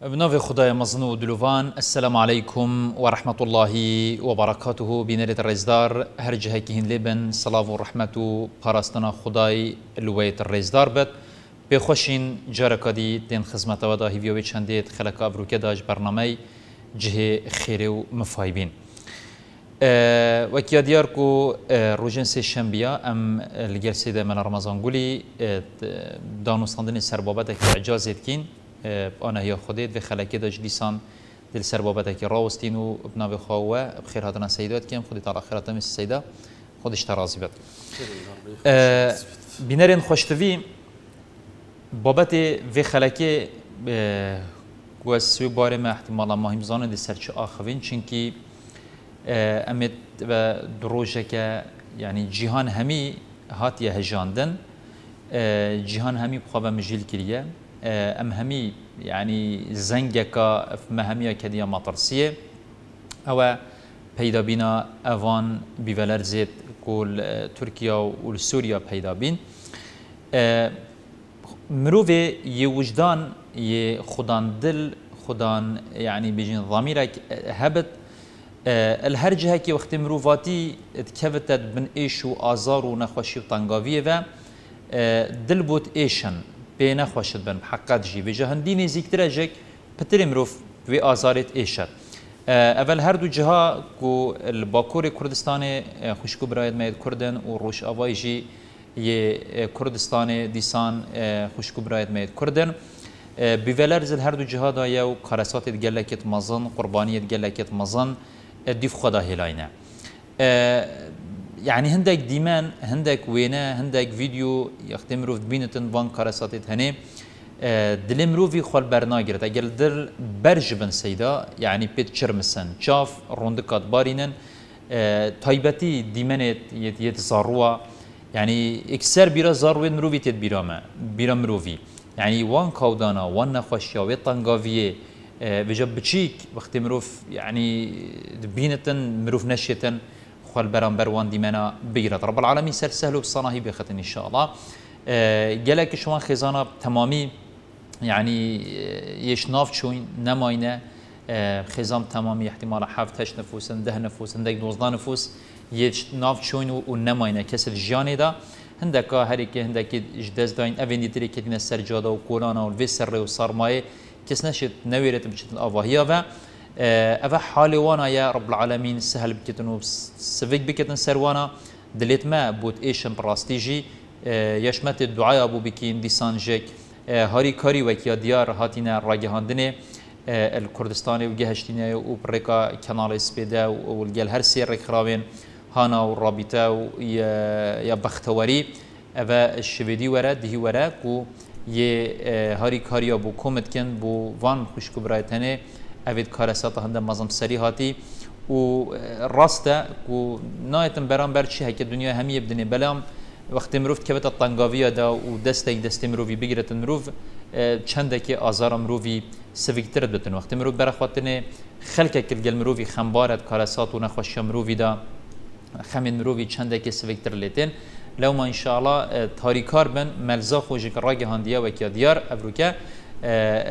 Bnove Hudaja Maznu Diluvan, Assalamu alaikum wa rahmatullahi wa barakatuhu Binerit Rezdar, her cihekî hin lêbin salavu rahmetu parastina Xudayê lwêt rezdar bet. Pêxweşîn careka dî tên xizmeta we da hîviyê çendê xeleka avrûkê da ji bernameyê cihê xêrê û mifaybîn. Wekiya diyar ku rojên sêşembiya em li gel sêdemena Ramazan Gulî danûstandinê ser babeteke ecaz êdikîn. اه، یا خودت و خلکی داشت لیسان دل سر بابتکی راوستین و ابنا به خواه بخیر هاتنا سیدات کم خودت خیرات هاتم سیدا خودش ترازی بد اه، بینرین خوشتوی بابت و خلکی اه، گوسوی باره ما احتمالا مهم زانه دل سر چه آخوین چنکی امید و دروژه که یعنی جیهان همی هاتیه هجاندن جیهان همی بخواه مجیل کریه آه، ام هەمی یعنی زەنگێکە مەهەمیە کە او پیدا بینا اوان بیولر زید کل آه، تورکیا و سوریا پیدا بین پەیدابین آه، یه وجدان یه خودان دل خودان یعنی بیجین بێژین ڕامیرێک هەبت هەر جهەکی وەختی مرۆڤاتی کەوتت بن ایش و آزار و نخوشی و تنگاویه و دل بود ایشن پێ نەخۆشت بن حقات ژی بێژە هەندی نێزیکترەژێک پتری و وێ ئازارێت اول اه، هر دو جها و باکۆری کوردستانی خوشک و برایەتمەیت کوردن و روش ڕۆژ ئەوای ژی اه، کوردستانی دیسان اه، خوشک و برایەتمەیت کوردن. بیڤلەر زل هر دو هەردوو جهادایە و کارەساتێت مزن مەزن قوربانیت مزن مەزن خدا هێلاینە. يعني هندك ديمان هندك وينا هندك فيديو يختم روف بينة بانك كارساتيت هني آه، دلم روفي خال برناگرت اگر دل برج بن سيدا يعني بيت شرمسن شاف روندكات بارينن تايبتي آه، ديمنت يت يت زاروا يعني اكسر بيرا زارو مروفي تد بيراما بيرا مروفي يعني وان كودانا وان نخوشيا وطنقافيه آه، بجب بشيك وقت مروف يعني بينة مروف نشيتن خوال بران بروان منا بگیرد رب العالمين سر سهل و صناهی بخطن انشاءالله گلک آه، شما خزانه تمامي يعني آه، يشناف ناف شوين نماينة آه، خزام تمامي احتمال حفت هش نفوس ده نفوس عندك دوزده نفوس يشناف ناف شوين ونماينة كسر جاني دا هندك هريك هندك جدز داين افين دي تريك دينا سرجادا وكولانا والفي سر وصرماي كسنشت شت نويرت بشت الافاهيا و اوه حالي وانا يا رب العالمين سهل بكتن و سفك بكتن سروانا دليت ما بوت ايشم براستيجي آه، يشمت الدعاء ابو بكين ديسان جيك آه، هاري كاري وكيا ديار هاتينا راجهاندني الكردستاني آه، وجهشتينا وبريكا كانال اسبيدا والجل هر سير خراوين هانا والرابطة يا بختوري اوه الشفيدي ورا دي وراك و يه هاري كاري ابو كومت كن بو وان خوشكبراتنه اوید کار سات هنده مزم سری هاتی و اه، راسته و نایتم بر چی هک دنیا همیه بدنی بلام وقتی مروفت که بتا تنگاوی دا و دست ای دست مروفی بگیرت مروف اه، چند که آزار مروفی سویگترد بتن وقتی مروف برخواتن خلک که گل مروفی خمبارت کارسات و نخوش مروفی دا خمین مروفی چند که سویگتر لیتن لو ما انشاءالله اه، تاریکار بن ملزا خوشی که راگه هندیا و که دیار ابروکه آه،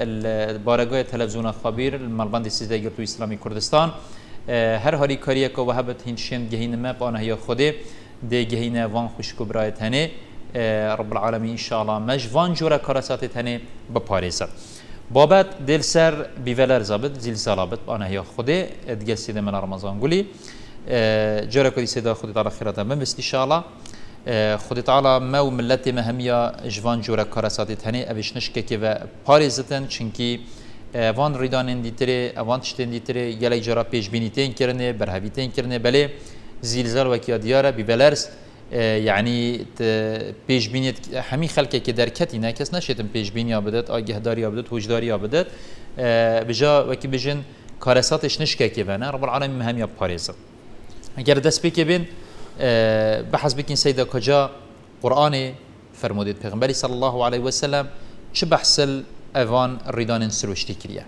البارگاه تلویزیون خبیر ملبند سیزده گرتو اسلامی کردستان آه، هر هاری کاری که وحبت هین گهین ما بانه یا خوده ده گهین وان خوشکو برای تنه آه، رب العالمین انشاءالله مج وان جورا کارسات تنه بپارزد بابت دل سر بیولر زابد زیل بد بانه یا خوده ادگه سیده من رمضان گولی جورا کدی سیده خودی دار خیراتا من بست انشاءالله آه، خودی تعالا ما و ملت مهمیا جوان جورا کار سادیت هنه اوش نشکه که و پاریزتن چنکی آه، وان ریدان اندیتره وان تشتن دیتره یلی جرا پیش بینی تین کرنه تین کرنه بله زیلزال وکی دیاره بی بلرز آه، یعنی پیش بینیت همی خلکه که درکتی نه کس نشیتن پیش بینی آبدت بینیا داری آبدت بدت هوجداریا بدت بجا وکی بجن کارساتش نشکه که ونه رب العالمین مهمیا پاریزت اگر دست بکه بین أه، بحث بكين سیده كجا قرآن فرمودة پیغمبری صلى الله عليه وسلم چه بحثل اوان ریدان سروشتی کریه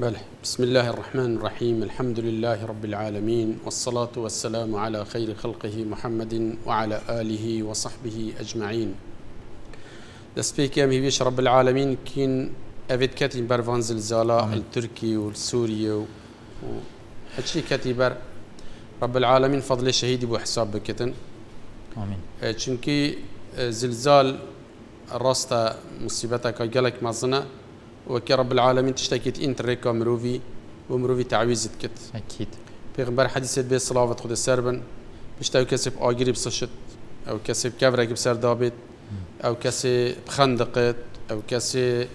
بله بسم الله الرحمن الرحيم الحمد لله رب العالمين والصلاة والسلام على خير خلقه محمد وعلى آله وصحبه أجمعين دسبيك أمي بيش رب العالمين كين أفيد كاتي بار فانزل زلزالة التركي والسوري و كاتي بار رب العالمين فضل الشهيد بو حساب بكتن آمين آه، چونكي آه، زلزال راستا مصيبتك قالك مزنه وكي رب العالمين تشتكيت انت ريكا مروفي ومروفي تعويزت كت اكيد پیغمبر حدیثت به صلوات خود سربن بشتاو كسب آگيري بسشت او كسب كفرك بسر دابت او كسي بخندقت او كسي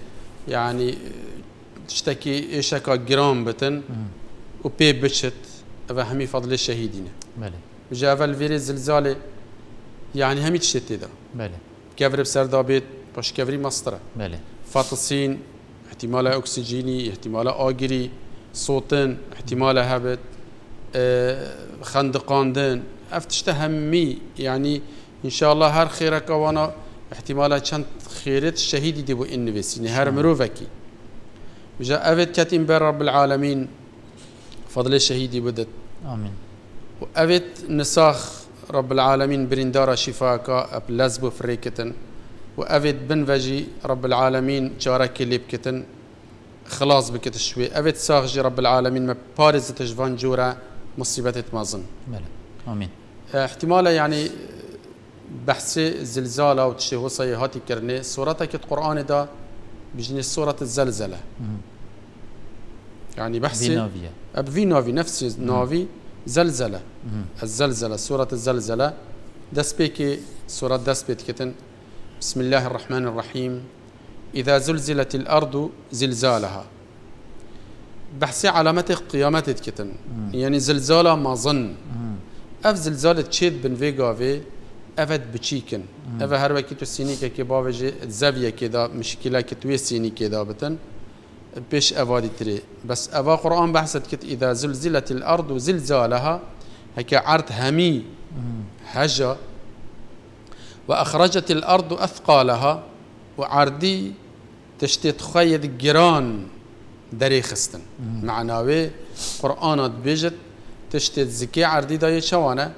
يعني تشتكي ايشكا جرام بتن وبي بشت اوه همی فضل شهیدینه بله جا اول ويري زلزال یعنی همي تشتي تيدا بله كفر بسر دابيت باش كفري مصطرة بله فاطسين احتمال اکسیجینی احتمال آگری صوتن احتمال هبت خندقاندن افتشت همي یعنی ان شاء الله هر خيرك وانا احتمالا چند خيرت شهيدي دي بو انويسيني نهر مروفكي بجا اوت كتين بر رب العالمين فضل الشهيد بدت آمين وأبت نساخ رب العالمين بريندارا شفاكا أب لازبو فريكتن وأبت بنفجي رب العالمين جاركي ليبكتن خلاص بكت شوي أبت ساخجي رب العالمين ما بارز تجفان جورا مصيبة مازن بلى آمين آه، احتمالا يعني بحث زلزال أو تشي هاتي كرني صورتك القرآن دا بجني صورة الزلزلة مم. يعني بحثي في نوفي نفس نوفي زلزلة الزلزلة سورة الزلزلة دس بيكي سورة دسبيت بيتكتن بسم الله الرحمن الرحيم إذا زلزلت الأرض زلزالها بحثي علامة قيامة كتن يعني زلزالة ما ظن اف زلزال تشيد بن في افد بتشيكن اف هر وقت سيني سينيكا كي بافجي زاوية كده مشكلة سيني سينيكا دابتن بيش أفادي تري بس أفا قرآن بحثت كت إذا زلزلت الأرض زلزالها هكا عرض همي هجا وأخرجت الأرض أثقالها وعردي تشتي تخيد جيران دري خستن معناوي قرآن بيجت تشتي زكي عردي داي شوانا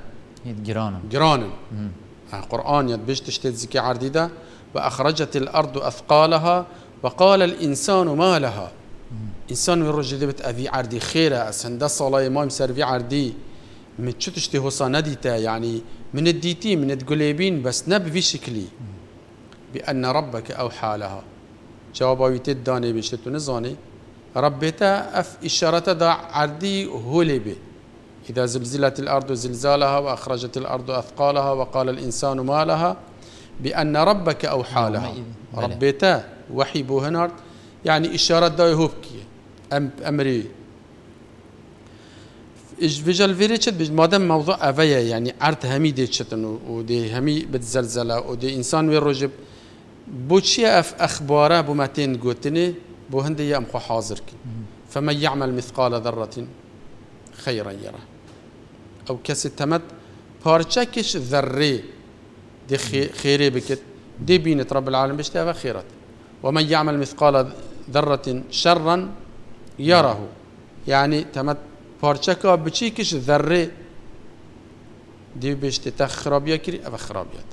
جيران جيران آه، قرآن يد بيجت تشتي زكي عردي دا وأخرجت الأرض أثقالها وقال الإنسان ما لها إنسان من رجل دبت أبي عردي خيرة أسهند صلاة ما في عردي من شو تشتي هوسا نديتا يعني من الديتي من الدقليبين بس نب في شكلي بأن ربك أوحى لها جوابا داني بشتو نزاني ربيتا أف إشارة دا عردي هولبي إذا زلزلت الأرض زلزالها وأخرجت الأرض أثقالها وقال الإنسان ما لها بأن ربك أوحى لها ربيتا وحي بو هنارد يعني إشارات داي هوبكي أم أمري اش فيجال فيريتشت بيج مادام موضوع أفيا يعني ارت همي ديتشتن ودي همي بتزلزلة ودي إنسان ويروجب بوشي أف أخباره ماتين جوتني بو هندي يا أمخو حاضر كي فمن يعمل مثقال ذرة خيرا يره أو كسي تمت بارشاكش ذري دي خيري بكت دي بينت رب العالمين بيشتاها خيرات ومن يعمل مثقال ذرة شرا يره يعني تمت بارشكا بچی کش ذره بيش بشت تخراب یکری او خرابیت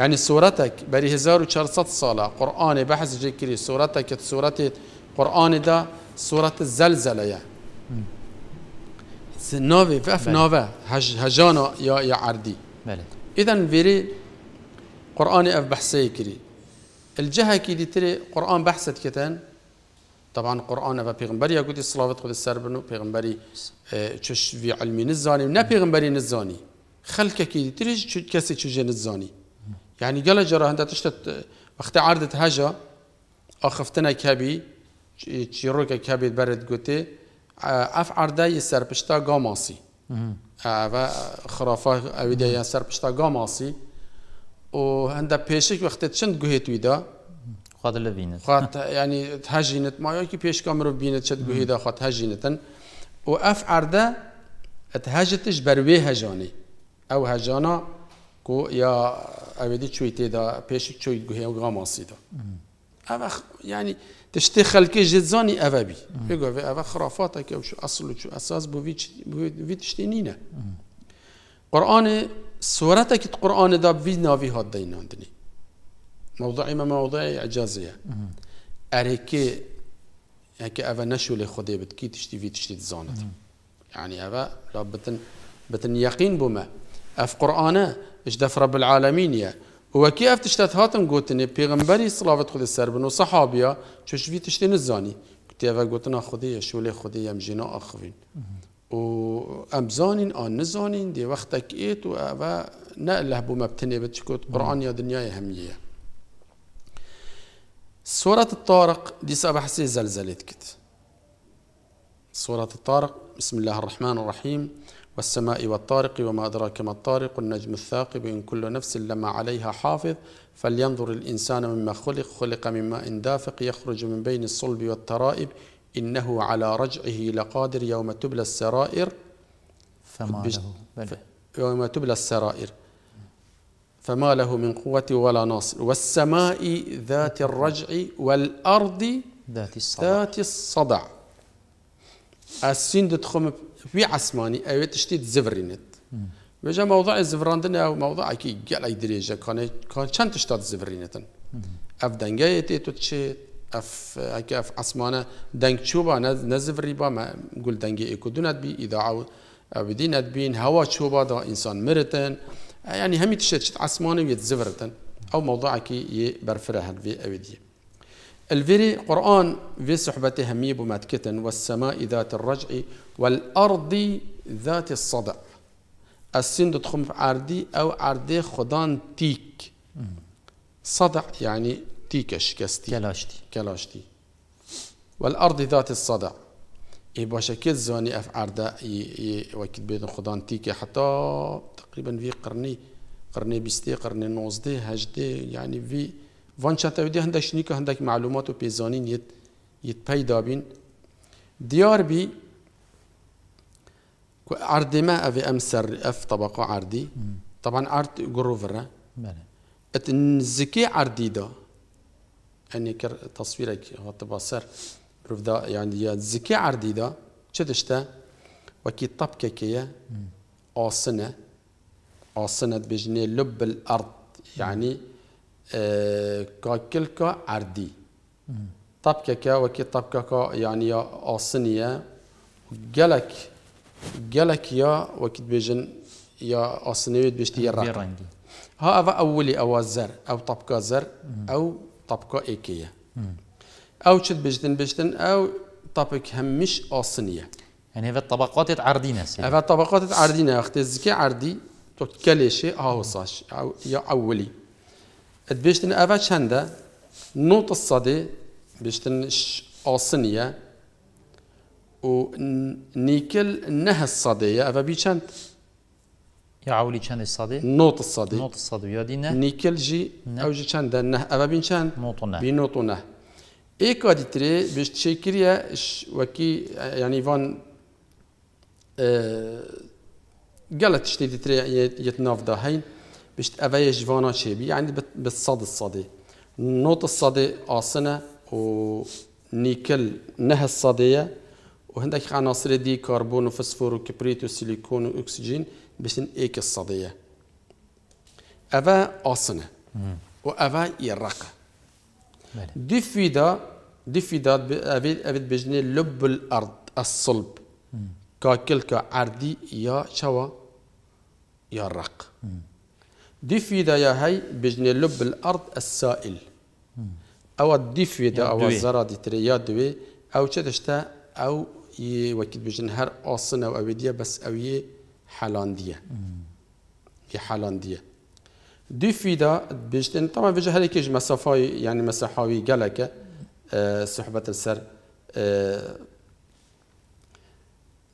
يعني سورتك بري 1400 صلاة قرآن بحث جيكري سورتك سورة قرآن دا سورة الزلزلة يعني نوفي في نوفا هجانا يا يا عردي بله اذا فيري قرآن اف بحثي كري الجهة كي دي تري قرآن بحثت كتان طبعا قرآن و پیغمبری يقول صلوات قد السر بنو پیغمبری آه، چش في علمي نزاني نه پیغمبری نزاني خلقه كي دي تري كسي چوجه نزاني يعني قال جرا هندا تشتت آه، وقت عرضت هجا اخفتنا كابي چیروک كابي برد قوتي آه، اف عرده بشتا قاماسي و خرافه يسر بشتا قاماسي هندا بيشك وقت تشند جهت ويدا خاطر لبينت خود يعني تهجینت ما يكي بيش كامرو بينت شد خود تهجینتن و وأف عرده تهجتش وی هجاني أو هجانا كو يا أبدي شوي تيدا بيشك شوي جهيا وغاماسي دا أبخ يعني تشتي خلقي جزاني أبابي يقول أبا خرافاتك وشو أصل وشو أساس بو فيتش بو فيتش قرآن صورتا که قرآن دا وی ناوی هاد دینان دنی موضوعی ما موضوعی اعجازیه اره که هکه اوه نشو لی خودی بد کی تشتی وی تشتی زاند یعنی اوه لابتن بتن یقین بومه اف قرآن اش دف رب العالمینیه و کی اف تشتت هاتم گوتنی پیغمبری صلوات خود سر بن و صحابیا چوش وی تشتی نزانی گوتی اوه گوتنا خودی شو لی خودی یم جنا و ام آن نزانین دی وقتک ايت و او نه له بو مبتنی بچ قرآن یا دنیای همیه سورة الطارق دي سبح حسي زلزلت كت سورة الطارق بسم الله الرحمن الرحيم والسماء والطارق وما أدراك ما الطارق النجم الثاقب إن كل نفس لما عليها حافظ فلينظر الإنسان مما خلق خلق من ماء دافق يخرج من بين الصلب والترائب إنه على رجعه لقادر يوم تبلى السرائر فما له يوم تبلى السرائر فما له من قوة ولا ناصر والسماء ذات الرجع والأرض ذات الصدع ذات الصدع السين تخم في عسماني أو تشتيت زفرينت وجا موضوع الزفراندن أو موضوع كي قال أي دريجة كان كان شن تشتات زفرينتن جايتي تتشيت اف هكا اف اسمانه دنگ چوبا نزف ريبا ما نقول دنگي ايكو دونت بي اذا بدينت بين هوا چوبا دا انسان مرتن يعني همي تشت اسمانه زفرتن او موضوع كي برفره هل في اوديه الفيري قرآن في صحبته همية بماتكتن والسماء ذات الرجع والأرض ذات الصدع السند تخم عردي أو عردي خدان تيك صدع يعني تيكش كستي كلاشتي كلاشتي والأرض ذات الصدع اي باشا كل زاني اف عردا وكد بيد خدان تيكي حتى تقريبا في قرني قرني بيستي قرني نوزدي هجدي يعني في فان شاتا ودي هندك شنيكا هندك معلومات وبيزانين يت يت بيدا بين ديار بي عرض ما افي امسر اف طبقه عرضي طبعا عرض جروفر ات الزكي عرضي ده اني كر تصويرك هاتبا سر رفدا يعني يا زكي عردي دا شدشتا وكي طبكه كيا أصنة أصنة بجني لب الارض يعني كاكلكا عردي طبكه كا وكي طبكه كا يعني يا آسنيه جلك جلك يا وكي بجن يا آسنويت بجتي الرقم ها أولي أو زر أو طبكة زر أو طبقه إيكية أو شد بجدن بجدن أو طابق همش أصنية يعني هذا الطبقات تعرضينا سيدي هذا الطبقات تعرضينا أختي الزكي عردي او صاش أو يا أولي بجدن أفا شندا نوط الصدي بجتن أصنية ونيكل نه الصدي أفا بيشنت يا عولي كان الصدي نوط الصدي نوط الصدي يا دينا نيكل جي نعم. او جي كان دنا ابا بين كان نوطنا بنوطنا اي دي تري باش تشيكريا وكي يعني فان آه، قالت شتي دي تري يتنافض هين باش افايج فانا شيبي يعني بالصد الصدي نوط الصدي و ونيكل نه الصديه وهندك عناصر دي كربون وفسفور وكبريت وسيليكون واكسجين بشن إيك الصدية أفا أصنة أفا يرقة دفيدا دفيدا أبيد أبيد بجني لب الأرض الصلب كا عردي يا شوا يا رق دفيدا يا هاي بجني لب الأرض السائل أو الدفيدا أو الزرا دي يا دوي أو شدشتا أو يوكيد بجن هر أصنة أو أبيديا بس أو يه حالانديه في حالانديه دو فيدا بيجتن طبعا في جهة كيج مسافاي يعني مساحاوي قالك أه صحبه السر أه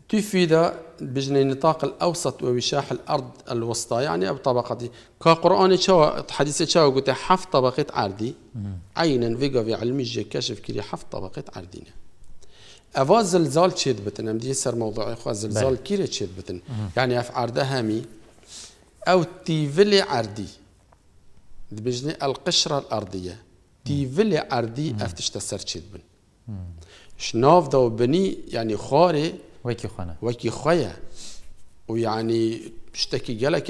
فيدا بجن النطاق الأوسط ووشاح الأرض الوسطى يعني أو طبقتي كقرآن شو حديث شو قلت حف طبقة عردي عينا فيجا في علمي كشف كلي حف طبقة عردينا اوا زلزال چید بتن ام دی سر موضوع خو زلزال بله. کیره چید بتن یعنی اف عرده همی او تیفل عردی دبجني القشرة عردی تيفلي أرضي سر چید بن شناف دو بنی یعنی وکی وکی و یعنی شتکی ویعنی شتكي جلك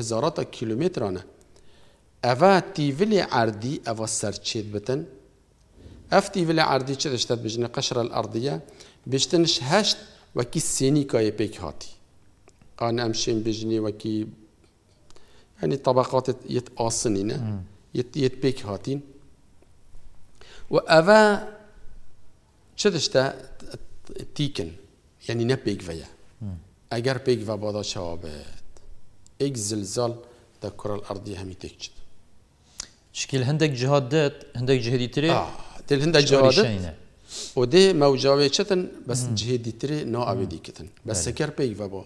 هزارات کیلومترانه. اوا أفا عردی اوا سر چید بتن افتي ولا عردی چه دشتت قشره الارضيه الاردیه تنش هشت وكي سینیکای پیک هاتی آن امشین بجني وكي يعني طبقات يت آسنين يت يت بيك هاتين وأفا شدشتا تيكن يعني نبيك فيا أجر بيك فيا بدا شابت إك زلزال الكرة الأرضية هم تكشت شكل هندك جهادات هندك جهدي تري آه. تل دا جواده و ده موجاوه چتن بس جهه دیتره نا کتن بس بله. سکر پی و با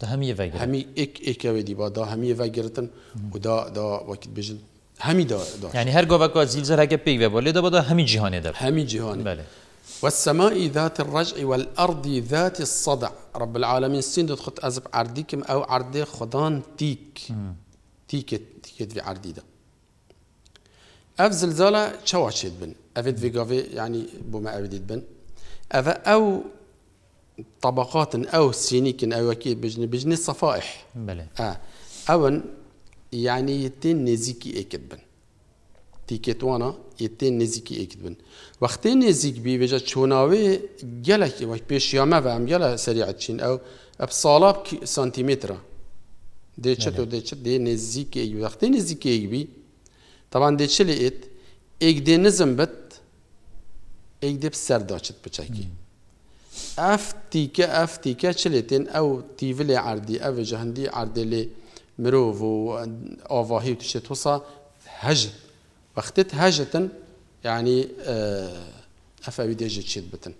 دا همیه و گرتن همی اک ایک آویدی با دا همیه و و دا دا وقت بجن همی دا داشت یعنی هر گوه که زیلزر اگه پی و با دا با دا همی جهانه دا همی جهانه بله والسماء ذات الرجع الارض ذات الصدع رب العالمين سين دخت أزب عرديكم او عردي خدان تيك تیکت تیک عردی ده اف زلزالا چواچید بن افيد فيغافي يعني بما افيد بن افا او طبقات او سينيك او اكيد بجني بجني صفائح بله اه او يعني يتين نزيكي اكيد بن وانا يتين نزيكي اكيد بن وقتين نزيك بي بجا تشوناوي جالك وك بيش ياما فهم جالا سريع تشين او بصالاب سنتيمتر دي تشتو دي تشت دي نزيكي وقتين نزيكي بي طبعا دي شليت ايت ايك دي نزم بت ايك دي بسر داشت بچاكي اف تيكا اف تيكا چليتين او تيفلي عردي او جهندي عردي لي مروف و آواهي وتشت وصا هجت وقتت هجتن يعني اف اوي دي جتشت بتن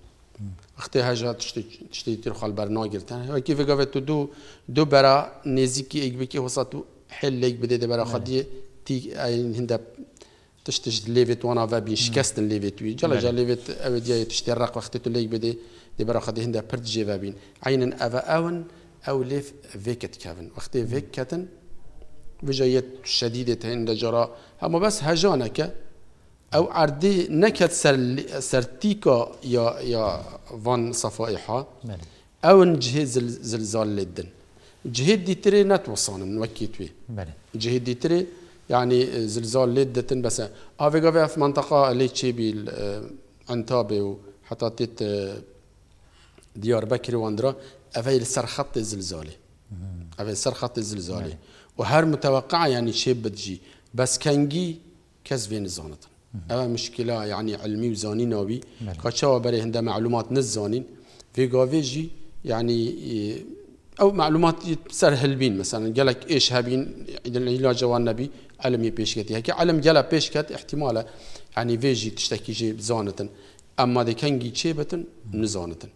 وقتی هجا تشتي تیر خال بر ناگرتن و کی فکر تو دو دو برا نزیکی ایک بکی حل ایک بدي دبرا خدي تي هندا تشتش ليفيت وانا فابي شكاست ليفيت وي جلا جا نعم. ليفيت اوديا تشتي الرق وقت تولي بدي دي برا خدي هندا برد جي فابين عين افا اون او ليف فيكت كافن وقت فيك كاتن شديدة هند جرا هما بس هجانك او عردي نكت سر سرتيكا يا يا فان صفائحة او نجهز زلزال للدن جهد دي تري نتوصان وكيت بي جهد دي تري يعني زلزال لدة بس افيغا في منطقه اللي آه، تشي عنتابه وحتى تيت آه، ديار بكر واندرا افي خط الزلزالي افي خط الزلزالي نعم. وهر متوقعه يعني شي بتجي بس كنجي كز فين زانت اما مشكله يعني علمي وزاني ناوي كشوا بري هندا معلومات نزانين في جي يعني اه، او معلومات سر هلبين مثلا قالك ايش هابين علاج جوانبي علمی پیشکتی هکی علم گلا پیشکت احتمالا یعنی ویجی تشتکی جی زانتن اما دکنگی چه بتن نزانتن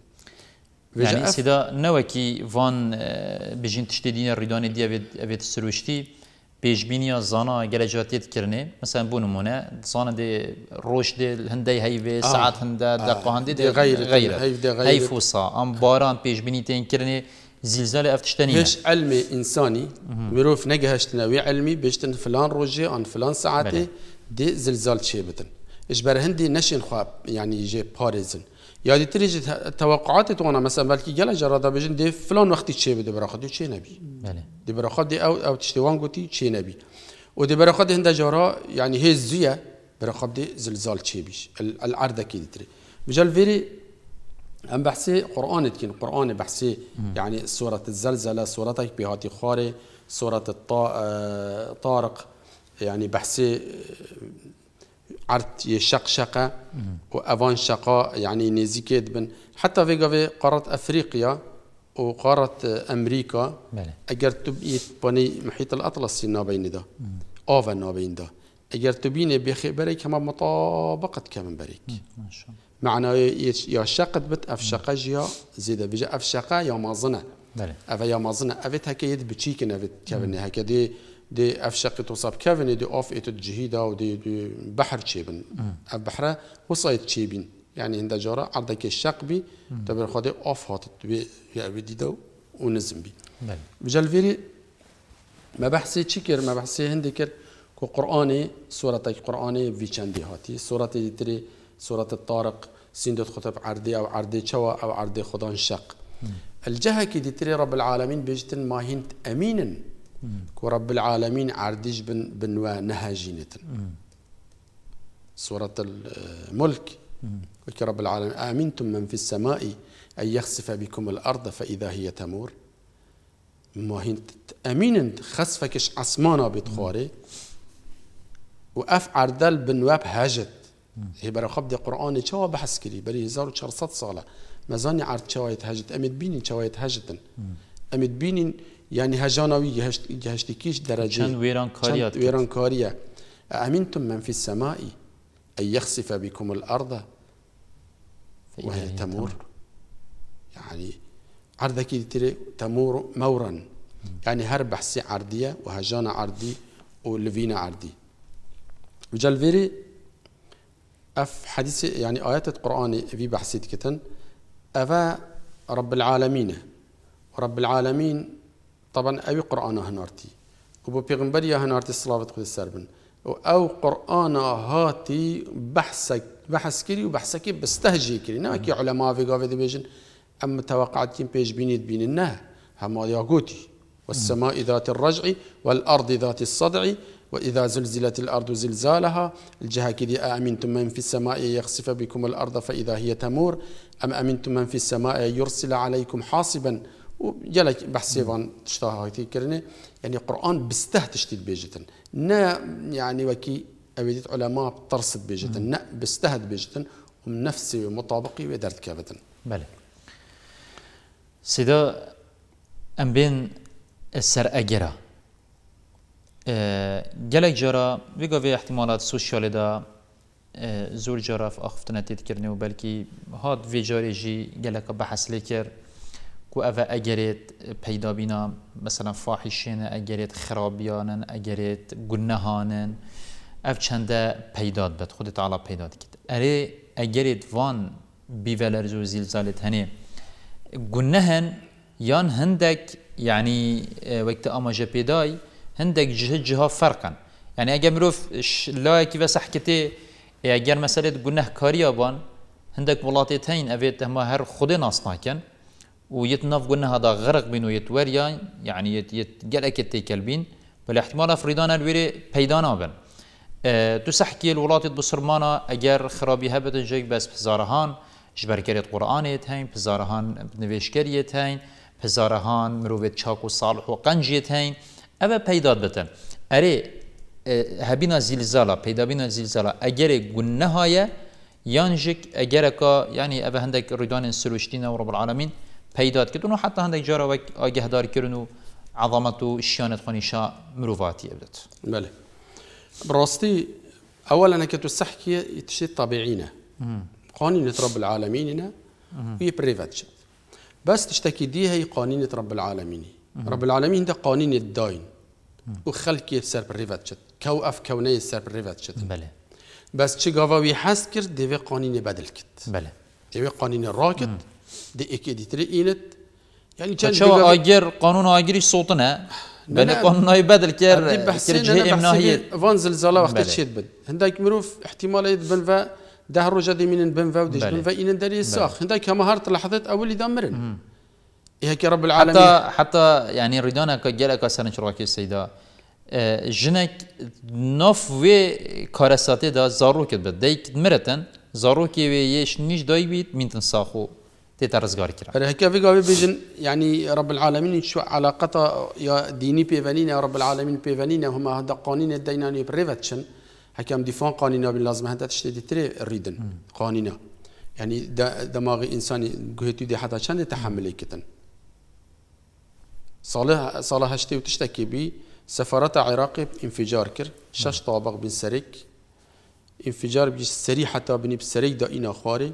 یعنی سیدا نوکی وان بجین تشتی دین ریدان دی اوید سروشتی پیشبینی زانا گلجاتیت کرنه مثلا بو نمونه زانا دی روش دی هنده هیوه ساعت هنده دقا هنده دی غیره هیف وصا ام باران پیشبینی تین کرنه زلزال افتشتنيه باش علمي انساني مروف نجهش تناوي علمي باش تن فلان روجي عن فلان ساعاتي دي زلزال تشيبتن اجبر هندي نشين خواب يعني يجي باريزن يا دي تريج توقعات تونا مثلا بلكي جلا جرادا بيجن دي فلان وقت شي بدي براخد خدي تشي نبي دي براخد دي او او تشتوان قوتي شي نبي ودي براخد هندا جرا يعني هي زيه براخد دي زلزال شي بيش العرضه كي دي تري بجل فيري ام بحثي قران تكين قرآن بحثي يعني سورة الزلزله سورتك بهاتي خاري سورة الطارق آه، يعني بحثي آه، عرض يشق شقة وأفان شقة يعني نزيكيد بن حتى في قوي قارة أفريقيا وقارة أمريكا أجر تبي بني محيط الأطلسي نابين ده آفا نابين ده أجر تبيني بخبرك هما مطابقة كمان بريك معنا يا شقت بت افشقا جيا زيد بجا اف يا یا مازنه بله اف یا مازنه افيت هکه ید بچی کنه افت کونه دي دي افشق تصاب كافن دي اوف ايت الجهيده ودي دي بحر تشيبن البحر وصايت تشيبن يعني عند جرى عندك الشقبي تبر خدي اوف هات يا ودي دو ونزم بي بجل فيري ما بحسي تشيكر ما بحسي هندي كو قراني سوره قراني فيشاندي هاتي سوره تري سوره الطارق سندت خطب عردي أو عردي شوا أو عردي خضان شق الجهة كي تري رب العالمين بيجتن ما هنت أمينا كو رب العالمين عرديش بن بنوا نهاجينة سورة الملك وكي رب العالمين آمنتم من في السماء أن يخسف بكم الأرض فإذا هي تمور ما هنت أمينا خسفكش عصمانا بتخاري وأف عردل بنواب هاجت هي برای خب دی قرآن چه بحث کری برای 1400 ساله مزانی عرض چه وایت هجد امید بینین چه وایت هجدن امید بینین یعنی هجانوی جهشت جهشت کیش درجه ويران كاريا کاریات ویران کاریا امنتم من في السماء أن یخسف بكم الارض وهي تمور يعني عرض كي تري تمور مورا يعني هرب بحثي عرضيه وهجانا عرضي ولفينا عرضي وجل فيري اف حديث يعني آيات القرآن في بحثت كتن أفا رب العالمين رب العالمين طبعا أبي قرآن هنارتي وبو بيغمبر يا هنارتي الصلاة قدس السربن أو قرآن هاتي بحثك بحث كري وبحثك بستهجي كري ناكي علماء في قافي بيجن أما توقعت كم بيج بيني بين النه هما ياقوتي والسماء ذات الرجع والأرض ذات الصدع وإذا زلزلت الأرض زلزالها الجهة كذي أأمنتم من في السماء يخسف بكم الأرض فإذا هي تمور أم أمنتم من في السماء يرسل عليكم حاصبا وجلك بحسيفان تشتاها هايتي كرني يعني قرآن بسته تشتيد بيجتن نا يعني وكي أبيت علماء بترصد بيجتن نا بستهد بيجتن هم نفسي ومطابقي ودرت كابتن بلى سيدا أم بين السر أجرا gelek jara vê gavê ehtimalat sosyalê da زۆر جارا ئاخفتنە تێتکردنی و بەلکی هات وێجارێژی گەلەکە بە حەسلێ کرد کو ئەە ئەگەرێت پەیدابینا مەسەن فاحی شێنە ئەگەرێت خراپیانن ئەگەرێت گونەهانن ئەف چەندە پەیداد بێت خودت ئالا پەیدادکرد ئەرێ ئەگەرێت وان بیڤەلەر زۆر زیلزالت هەنێ گونەهن یان هەندێک یعنی اه، وەکتە ئاماژە پێدای هندك جهة جهة فرقا يعني اگر مروف لا يكي بس حكتي اگر مسألة گنه كاريا بان هندك ولاتيت هين افيت هما هر خود ناس ناكن ويتناف گنه هذا غرق بينو ويتوريا يعني يت يتجل أكيد تيكلبين احتمال أفريدان الوري بيدانا بن أه سحكي الولات بصرمانا اگر خرابي هبت جيك بس بزارهان جبركريت قرآن هين بزارهان بنويشكريت هين بزارهان مروفيت شاكو صالح وقنجيت هين هەوە پەیدا دەتەن ئەرێ هەبینا زیلزالا پەیدابینا زیلزالا ئەگەرێ گون یانجک اگر ئەگەرەکە یعنی ئەە هندک ریدان سروشتین و رب العالمین ڕبعاالمین پەیدادکردن و حتا هەندێک جارەوەک ئاگەهدارکردن و عظەمەت و شیانەت خۆنیشا مرۆڤاتی ئەبێت بەێ بڕاستی ئەوە لە نەکەت و سەحکیە تشێت تابعینە قانین رب العالمین اینا وی پرێڤەتشێت بەس تشتێکی دی هەیە قانینت رب العالمینی رب العالمين ده قانینت الداين و خەلکی سەر بڕێت چێت کەو ئەف کەونەیە سەر بڕێت چێت بەس چ گاواوی حەست کرد دەوێ قانینێ بەدل کرد دەوێ قانینە ڕاکرد دەئێکی دیترە ئینت يعني كان شو اجر قانون اجري صوتنا بل قانون اي بدل كير كير امناهيه فان زلزال وقت تشيد بد هنداك مروف احتمال يدبن فا ده روجا دي من بنفا وديش بنفا ان داري الساخ هنداك ما هارت لحظات اول دمرن حتى يعني العالم حتا یعنی ڕیدانەکە گەلەکە سەرنجڕواکی سەیدا ژنێک اه، نۆف وێ کارەساتێدا زارۆکت بێت دەیت مرەتەن زارۆکی وێ یش نیش دای بیت مینتن ساخ و تێتە ڕزگار کرا في غابي بجن يعني رب العالمين شو علاقەتە یا دینی پێڤەنینە ڕب العالمین پێڤەنینە هەما هەدا قانینە دەینانی بڕێڤەت چن هەکەم دیفان قانینا بلازمە هەندە تشتێتی تري ريدن قانینا يعني دماغ انساني قهتو دي حتى شان تحمل كتن صالح صالح هشتي وتشتكي بي سفارات عراقي انفجار كر شش طابق بن سريك انفجار بی سەری بن بنی دا اينا خوارێ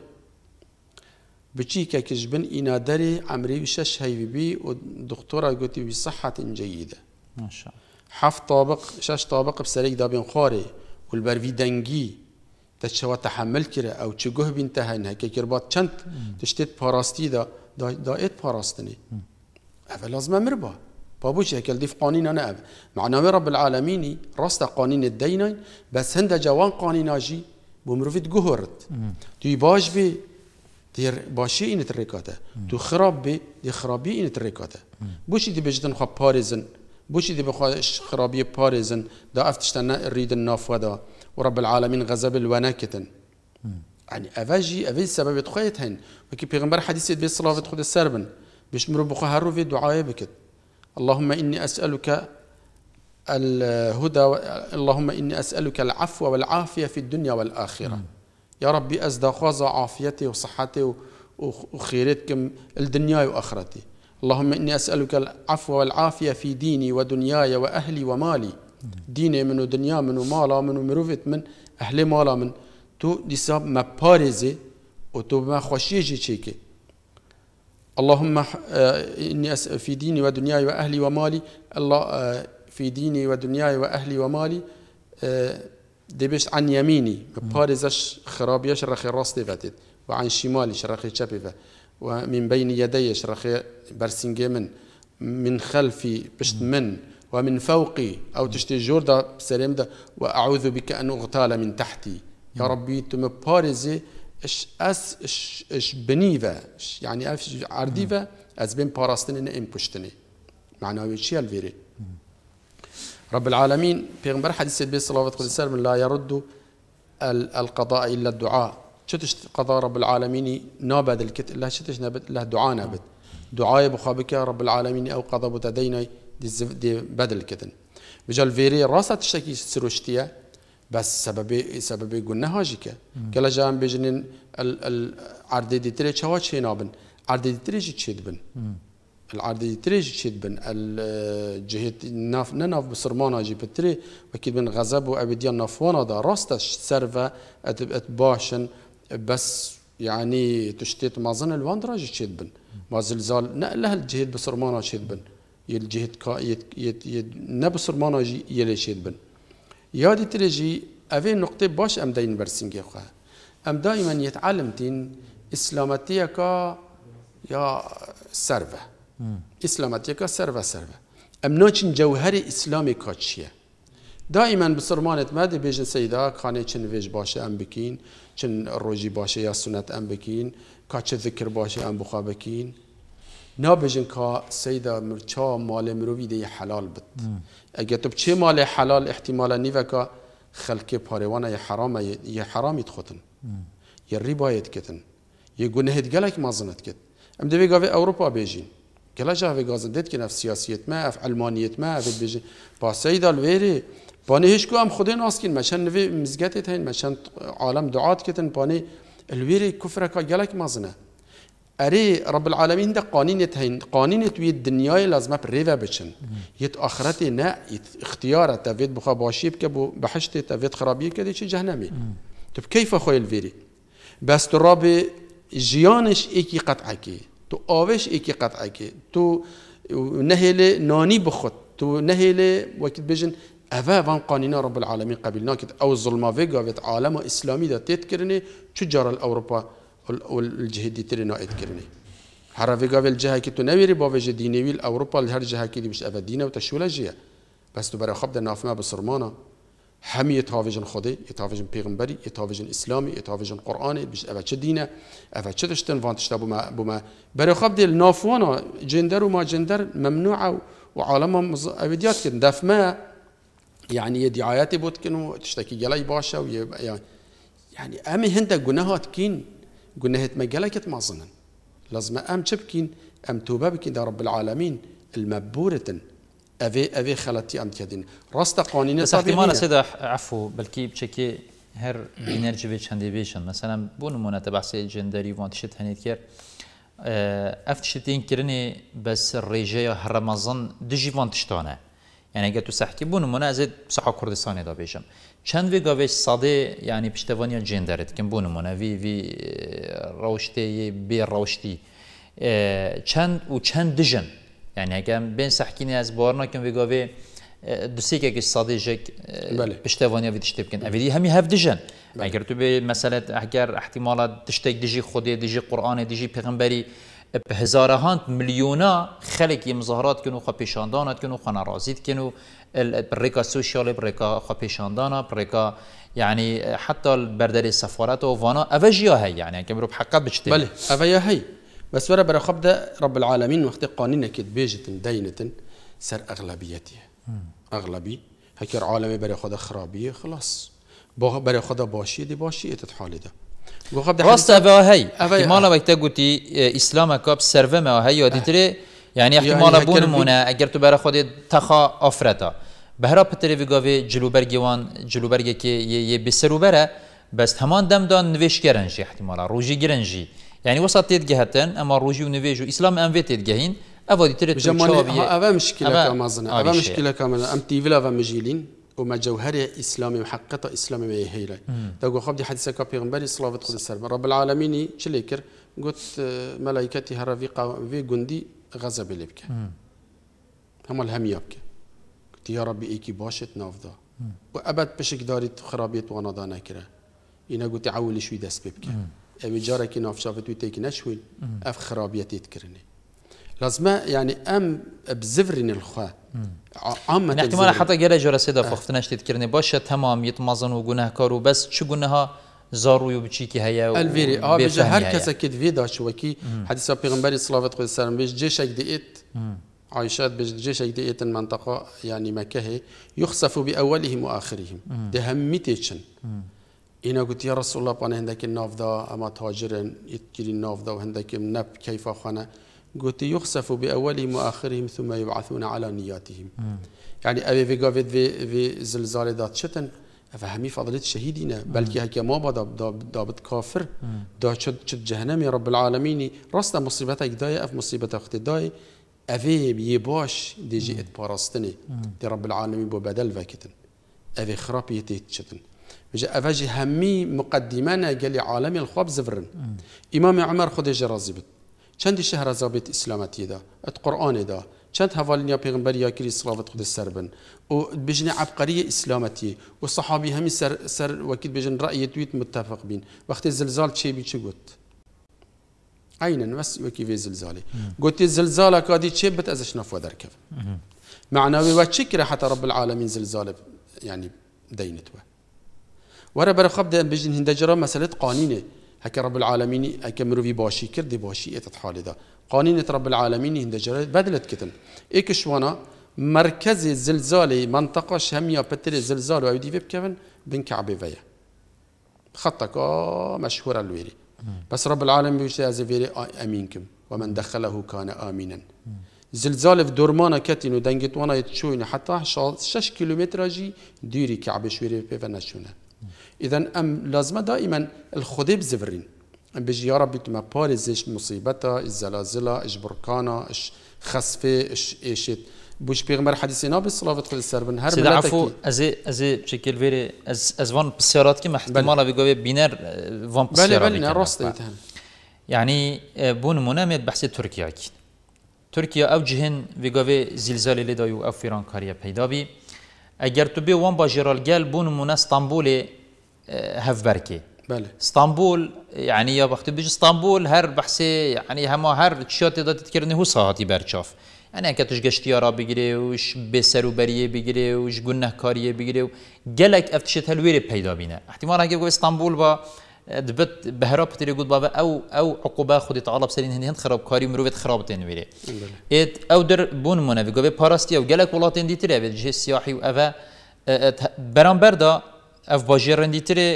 بچی كاكش بن اينا داري عمري شش هەیویبی و دکتۆرا گوتی وی سەحەت ئینجەیدە حەفت طابق شش بسريك دا بن خوارێ والبەروی دەنگی تەچەوە تەحمل او ئەو چ گوه بین تەهەن هەکێ دا دا, دا پاراستیدا دایت پاراستنی. اف لازم مربا بابو شكل ديف قانين انا اب معناه رب العالمين راست قانين الدين بس هند جوان قانين اجي بمرفيت جهرت تي باش في دير باشي ان تريكاتا تو خراب بي دي خرابي ان تريكاتا بوش دي بجدن خا باريزن بوش دي بخوا خرابي باريزن دا افتشتنا ريد النافودا ورب العالمين غزب الوناكتن يعني افاجي افاجي سبب تخيت هن وكي بيغمبر حديث بيصلاه تخد السربن بقى هرو في دعاية بكت اللهم إني أسألك الهدى و... اللهم إني أسألك العفو والعافية في الدنيا والآخرة مم. نعم. يا ربي أزدخوز عافيتي وصحتي وخيرتكم الدنيا وآخرتي اللهم إني أسألك العفو والعافية في ديني ودنياي وأهلي ومالي نعم. ديني من دنيا من مالا من مروفت من أهلي مالا من تو ديسا ما بارزي وتو ما خوشيجي شيكي اللهم آه، إني في ديني ودنياي وأهلي ومالي الله آه، في ديني ودنياي وأهلي ومالي آه، دبش عن يميني بارزش خرابيش يشرخ راس دفتت وعن شمالي شرخي شبفة ومن بين يدي شرخي برسنجي من من خلفي بشت من ومن فوقي أو تشتي جوردا سلام ده وأعوذ بك أن أغتال من تحتي يا ربي تم بارزي اش اس اش, اش بنيفا اش يعني اف عرديفا از بين ان ام بشتني معناه شي الفيري رب العالمين بيغمبر حديث النبي صلى الله عليه وسلم لا يرد القضاء الا الدعاء شتش قضاء رب العالمين نابد الكت لا شتش نابد لا دعاء نابد دعاء بخابك رب العالمين او قضاء بتدينا دي, دي بدل كتن بجال فيري راسه تشتكي سروشتيا بس سبب سبب قلنا هاجيكا كلا جام بجنن العرض دیتری چوا چی نابن تري دیتری چید بن دي تري چید دبن الجهه اه، ناف نناف بسرمانا جی بتری وکید بن غزاب و ابدیان نافوانا دا راستا سرفا ات باشن بس يعني تشتيت ما ظن الوان راجي شيد ما زلزال نقله الجهد بسرمانا شيد بن الجهد كا يد يد يد جي يلي شيد دبن یادی ترژی ئەوێ نقطێ باش ئەم دەین بەرسنگێ خوێ ئەم دایمەن یتعلمتین ئیسلامەتیەکە یا سەرە ئیسلامەتیەکە سەرە سەرە ئەم ناچین جەوهری ئیسلامی کاتچیە دائیمەن بسرمانت مە دەبێژن سەیدا خانێ چن وێژ باشە ئەم بکین چن ڕۆژی باشە یا سونەت ئەم بکین کاچە ذکر باشە ئەم بخوا بکین نابجن که سیدا مرچا مال مروی دی حلال بت اگه تو چه مال حلال احتمالا نیو که خلک پاروانه یه حرام یه حرامیت خوتن یه ریبایت کتن یه گناهت گلک مازنت کت ام دوی گاوی اوروپا بیجین گلا جاوی گازن دت که اف سیاسیت ما اف علمانیت ما اف بیجین با سیدا الویری پانی هیچ کو هم خود ناسکین مشن مزگت مزگتت هین مشن عالم دعات کتن پانی الویری کفر که گلک مازنه اری رب العالمين ده قانون ته قانون توی دنیای لازمه پر ریوه بچن یت آخرت نه اختیار وید بخا باشیب که بو بحشت وید خرابی کدی چی جهنمی تو کیف ال ویری بس تو رب جیانش یکی قطع کی تو آوش یکی قطع کی تو نهل نانی بخود تو نهل وقت بجن أفا وان قانون رب العالمين قبلنا كت أو الظلمة فيجا عالم إسلامي دا تتكرني شجر اروپا والجهد والجهدی تر نوعید کردنی في قابل جهه كي تنويري نمیری با وجه دینی ویل هر جهه كي دیمش اول دینه و تشوله جیه بس تبرا برای خب در نافمه بسرمانه همي يتهاوجن خدي يتهاوجن پیغمبري يتهاوجن اسلامي يتهاوجن قرآن بيش اول چه دينه اول چه دشتن وانتشتا بما بما برا خب دي نافوانا جندر وما جندر ممنوعه وعالم مز... أبديات كن دف ما يعني دعاياتي بوت كنو تشتكي جلاي باشا وي يعني امي هندا جناهات كين قلنا هيت ما ما ظنن لازم أم تبكين أم توبة بكين رب العالمين المبورة أفي أفي خلتي أم تيادين راست قوانين بس احتمال سيدا عفو بلكي بشكي هر بينرجي بيش هندي بيشن مثلا بون مونا تبعسي وانت شت هنيت كير آه، افتشتين كرني بس الرجاء رمضان دجي فانتشتانا يعني قلت سحكي بون مونا زيد صحو كردستاني دا بيشم چند وی ساده یعنی پشتوانی جندرت کم بونم انا وی وی روشتی بی روشتی چند و چند دجن یعنی اگر بین سحکینی از بارنا کم وی گاوی دوستی که کش ساده جک بله. پشتوانی وی تشتب کن اولی همی هف دجن بله. اگر تو به مثلا اگر احتمالا دشتک دجی خودی دجی قرآن دجی پیغمبری به هزاران میلیونا خلقی مظاهرات کنو خواه پیشاندانات کن خواه بريكا سوشيال بريكا شاندانا بريكا يعني حتى البردري السفارات وفانا افجيا هي يعني كم رب حقا بشتي بله افيا هي بس ورا برا خبدا رب العالمين وقت قانينه كد بيجت دينة سر اغلبيتي اغلبي هكير عالمي برا خدا خرابيه خلاص برا خدا باشيه دي باشيه تتحالي ده راست اوه هی مالا وقتا گوتی اسلام کاب سرو ما هی یا دیتره يعني وقتی مالا بون مونه اگر تو برای خود تخا آفرتا بهرا پتری ویگاوی جلوبرگی وان جلوبرگی که یه بسروبره بس همان دم دان نویش گرنجی احتمالا روژی گرنجی یعنی وسط تیت گهتن اما روژی و نویج و اسلام ام وی تیت گهین اوا دی ترت چابیه اوا مشكله كما اظن مشكله كما ام تي فيلا ومجيلين وما جوهر اسلامي وحقيقه اسلامي ما هيلا تو خب دي حديثه كبيغمبري صلاه خد السلام رب العالمين شليكر قلت اه، ملائكتي هرفيقه في جندي غزة اللي هم الهم يبكى قلت يا ربي ايكي باشت نافضة وابد بشك داريت خرابيت وانا دا نكره انا قلت عول شوي دست ببکن اوی جاركي نافشافت ويتيك تیک اف خرابيتي تكرني لازم يعني ام بزفرن الخوا عامة يعني احتمال حتى جرى جرى سيدا أه. فختناش تذكرني باشت تمام يتمازن وجناه كارو بس شو جنها زارو يبكي كي هيا الفيري اه بجا هر كسا كيد فيدا شوكي حديث بيغمبري صلى الله وسلم بيش جيش اكدئت عائشة بيش جيش اكدئت المنطقة يعني مكة يخسف بأولهم وآخرهم ده همتيشن اینا قلت یا رسول الله پانه هندکی النوف دا اما تاجرن یتگیری النوف دا و هندکی نب کیفا خانه قلت یخسف باولهم واخرهم ثم یبعثون على نياتهم یعنی ابي وی گاوید وی زلزال داد چتن افهمي فضلية الشهيدين بلكي هكا ما بدا دابت كافر دا شد شد جهنم يا رب العالمين راست مصيبتك داي اف مصيبتك اختي داي افي يباش دي جي ات باراستني دي رب العالمين بو بدل فاكتن افي خراب تشتن جا افاجي همي مقدمانا قال عالمي الخواب زفرن امام عمر خديجه راضي بت شندي شهر زابت اسلامتي دا ات قران دا چند هوالنیا پیغمبریا کری صلوات خود سر بن و بجن عبقری اسلامتی و صحابی همی سر سر وکیل بجن رأی تویت متفق بین وقت زلزال چی بی چی گفت بس وکی وی زلزالی گفتی زلزال کادی چی بت ازش نفوا درکف معناوی و چی حتی رب العالمین زلزال يعني دينت و ورا برخب ده بجن هندجرة مسألة قانينه هك رب العالمين هك مروفي باشي كردي باشي اتت حالي دا قانون رب العالمين هند جرد بدلت كتن ايكش وانا مركز زلزال منطقة شهمية بتر زلزال ويدي فيب كيفن بن كعبي فيا خطك مشهورة الويري بس رب العالمين بيش ازفيري امينكم ومن دخله كان امينا زلزال في دورمانا كتين ودنجت وانا يتشوين حتى 6 كيلومتر جي ديري كعبي شويري بيفن نشونه اذا ام لازم دائما الخدي بزفرين ام بيجي يا ربي تما ايش مصيبتها الزلازل بركانا اش خسفه اش ايش بوش بيغمر حديثنا بالصلاة خذ السر بن هر سيدي عفو ازي ازي بشكل فيري از از فان بالسيارات كيما حتى مالا بيقول بينر أه، فان بالسيارات بلي بلي راستي يعني أه، بون منامد بحث تركيا اكيد تركيا او جهن بيقول زلزال لدايو او فيران كاريا بيدابي اگر تو بی وان بێ وەم بون من استانبول اه، هف برکی بله استانبول یعنی یا وقتی بیش استانبول هر بحثی یعنی همه هر چیات چیا تێداتتکردنی هو ساعتی برچاف ئەنە اینکه توش گەشتیارا بگرێ وش بێسەر و بریه بگرێ وش کاریه بگرێ و گلک افتشت هلویر پیدا بینه بینە اگه گەگو استانبول با دبت بهراب تري قد بابا او او عقوبه خدي تعالى سرين هند خراب كاري مروفيت خراب تن ويري ات او در بون منا في قبي باراستي او جالك ولاتين دي تري جي سياحي وافا اه، اه، برانبر بردا اف باجيرن دي تري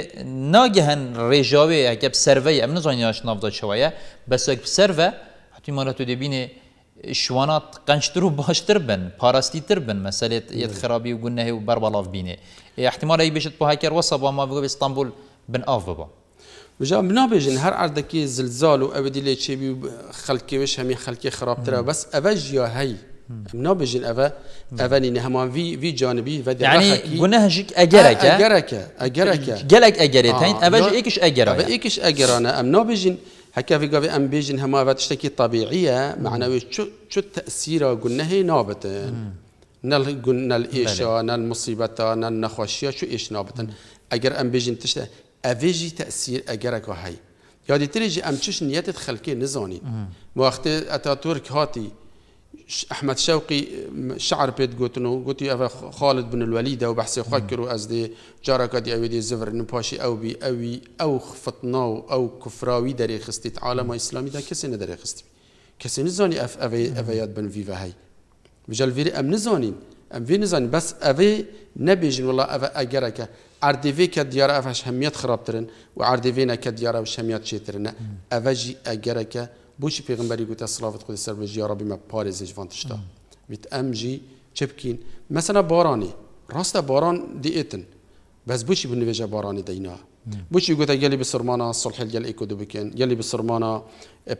ناگهن رجاوي اگب سروي امن زانياش نافدا شويه بس اگب سروا حتي مراتو دي بيني شوانات قنشترو و باشتر بن پاراستی تر بن مسئله یت خرابی و گنه و بربلاف بینه اه، احتمال ای بشت بو هکر وصبا ما بگو استانبول بن آف ببا بجا بنابێژن نهار ئاردەکی زلزال و ئەوە دیلێ چێبی و خەکێوش هەمی خەلکی خراپترە بەس ئەوە ژیا هەی بنابێژن ئەوە اجرك اجرك اجرك جانبی اجرك اجرك اجرك اجرك اجرك گەلک ئەگەرێت ئەوەش ئێکش ئەگەرە ئێکش ئەگەرانە ئەم نابێژین هەکە قاوێ ئەم بێژن هەماوە تشتێکی طبیعیە معنەوەی چ تەسیرە گونەهەی نابەتن. نل قلنا الإيشة نل مصيبة نل نخوشية شو إيش نابتن أجر أم بيجن تشتى اویجی تأثیر اگرک هی یادی تریجی ام چش نیتت خلکی نزانی وقتی اتاتورک هاتی احمد شوقي شعر بيت قوتنو قوتي افا خالد بن الوليد او بحثي خكرو از دي جارك دي او دي زفر نباشي او بي اوي او خفتناو او كفراوي دري خستيت عالم اسلامي دا كسي ندري خستي كسي نزاني اف افي افيات بن فيفا هي بجال فيري ام نزاني ام في نزاني بس افي نبيجن والله افا اجرك ار دي في دیاره افش همیت خرابترن و ار دي که دیاره افش همیت چیترن اوجی اگر که بوشی بيغمبري گوت صلوات خود سر بجی یا ربی ما پارزش وانتشتا ام جي تشبكين مثلا باراني راستا باران دي اتن بس بوشی بنویجه باراني دينا بوش يقول يلي بسرمانا صلح يلي إيكو دوبكين يلي بسرمانا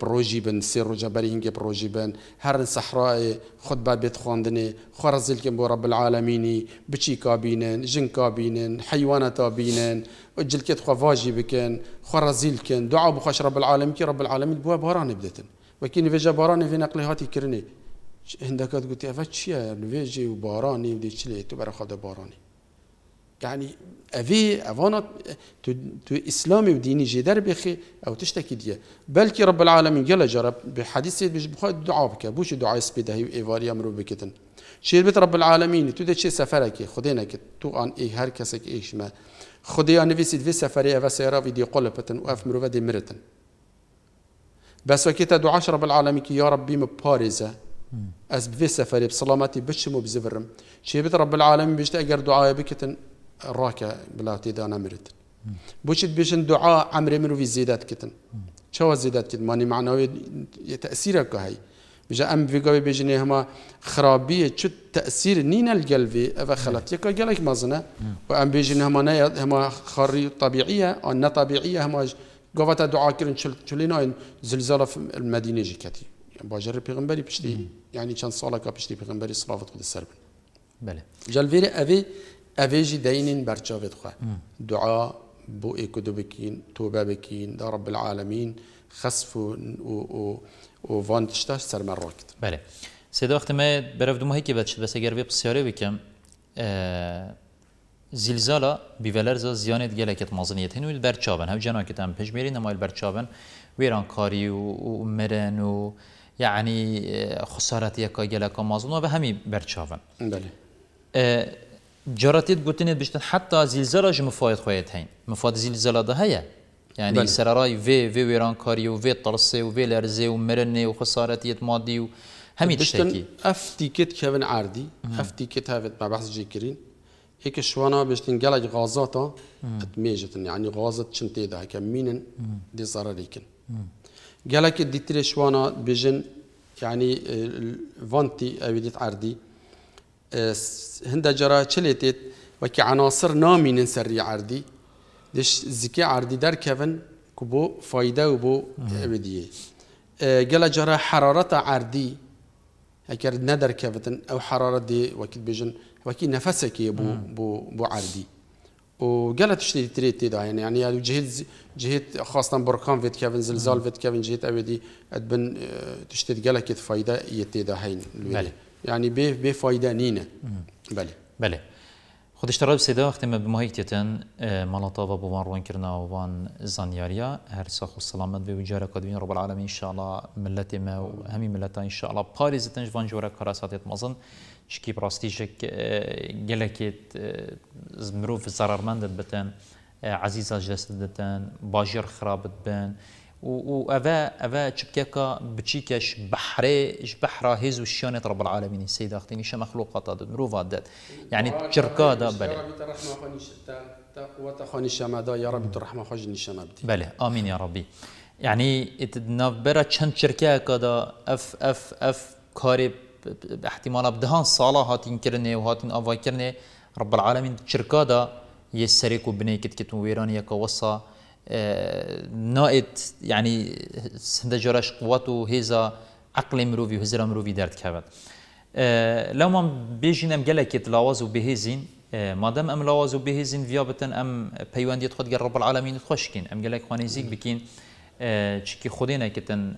بروجي بن سير جبرينج بروجي بن هر صحراء خد باب بيت خواندني خرزل كم رب العالمين بشي كابينن جن كابينن حيوانة تابينن وجل كت خواجي بكن خرزل كن دعاء بخش رب العالمين كي رب العالمين بوا باران بدتن وكيني فيجا باران في نقل هاتي كرني هندكات قلت افا تشيا نفيجي وباراني ودي تشلي تبرخ باراني يعني افي افونت تو اسلامي وديني جدار بخي او تشتكي ديا بلكي رب العالمين قال جرب بحديث بش بخو دعاء بك بوش دعاء هي ايفاريا مرو بكتن شير بيت رب العالمين تو دشي سفرك خدينك تو ان اي هر كسك ايش ما خدي ان فيسيد في سفري افا سيرا فيدي قلبتن واف مرو دي مرتن بس وكيت دعاء رب العالمين كي يا ربي مباريزا از في سفري بسلامتي بشمو بزفرم شير بيت رب العالمين بيشتاق دعاء بكتن راكا بلا تيدانا مرت بوشت بيشن دعاء عمر منو في زيدات كتن شو زيدات كتن ماني معنوي تأثيرك هاي بجا ام في قوي بيجني هما خرابية شو تأثير نينا القلبي افا خلط يكا قالك مزنا وام بيجني هما نايا هما خاري طبيعية او نا طبيعية هما قوة دعاء كرن شلينا زلزال في المدينة جي كتير باجر پیغمبری بشتي يعني كان سال كا بشتي پیغمبری صلوات خود سر بله جلویر اویجی دینین برچاوید خواه دعا بو ای بکین توبه بکین دا رب العالمین خصف و, و, و, و سر من بله سه وقت ما برفت ماهی که بچت بس اگر ویب سیاره بکم زلزالا بیولرزا زیانت گلکت مازنیت هنو برچاون هم جنا کتم پیش میرین اما برچاون ویران کاری و مرن و یعنی خسارت یکا گلکا مازن و همی برچاون بله جراتيت قلتني بشتن حتى زلزلة جم فايد خويت هين مفاد زلزلة ده هي يعني سراراي في في ويران كاري وفي طرسي وفي لرزي ومرني وخسارتي مادي وهمي تشتكي افتي كت كيفن عردي افتي كت هافت مع بحث جي كرين هيك شوانا بشتن قلق غازاتا اتميجتن يعني غازات شنتي ده مينن دي زراريكن قلق ديتري شوانا بجن يعني آه، فانتي اويدت عردي هند جرا چلیتید و که عناصر نامینن سری عرضی دش زکی عرضی در کفن که بو فایده و بو بدیه گل جرا حرارت عرضی اگر ندر كفتن او حرارت حراره دي وكيد بيجن نفس نفسك بو بو بو عرضی و گل تشتی تریت دا یعنی يعني- یعنی يعني از جهت جهت خاصا برکان فيت کفن زلزال فيت کفن جهت ابدي ادبن تشتی گل قالك فایده یتی دا هين یعنی يعني بێ بێفاایدا نینە بەێ بەێ خودشتەرە سێدا وختێمە بماهیتێتن اه، مەڵاتەوە بۆوان ڕوانکردناوان زانیاریە هەرساخ و سەلامەت بێ وجارە کە دوین ڕبعاالمی شاءڵا ملەتێ مە و الله ملەتان شاءڵا پارێزی جورا جۆرە کاراساتێت مەزن چکی ڕاستیشک اه، گەلەکێت اه، زمروف زەرمەندت بتەن عزیزە جەست دەتەن باجر خراپت بن. وأفا أفا تشبكاكا بتشيكاش بحري بحرا هيزو الشيونة رب العالمين السيد أختي نيشا مخلوقة تاد مروفا داد يعني تشركا دا بلي وتخوني الشمادة يا ربي ترحمة خجني الشمادة بلي آمين يا ربي يعني نبرة چند تشركاكا دا اف اف اف كاري احتمالا بدهان صالة هاتين كرني وهاتين أفا كرني رب العالمين تشركا دا يسريكو بنيكت كتو ويرانيكا يكا وصا آه، نائت يعني سندجرش قوته هيزا عقل مروفي هزرا مروفي دارت آه، كابت لو آه، ما بيجينا ام گلکت لاواز و بهیزین مادام ام لاواز و بهیزین ام بيوان دي تخد رب العالمين تخشكين کن ام گلک خانیزیک بکین چکی خودی نکتن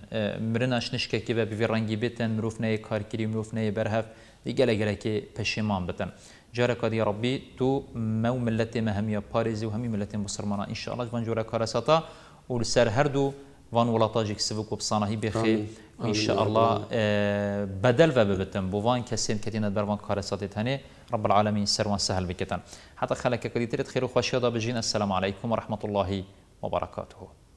مرناش نشکه که و بیوی رنگی بتن مروف نه کارکری مروف نه برهف گلک گلک پشیمان بتن جارا کادی ربي تو مو ملت مهمی پارزی و همی ملت مسلمان انشاءالله جوان جورا کارساتا و لسر هر دو وان ولا جيك سبك وبصانهي بخير ان شاء الله آه بدل وببتن بوفان كسين كتين بروان كارساتي تاني رب العالمين سروان سهل بكتن حتى خلك كديترت خير وخشيه بجين السلام عليكم ورحمه الله وبركاته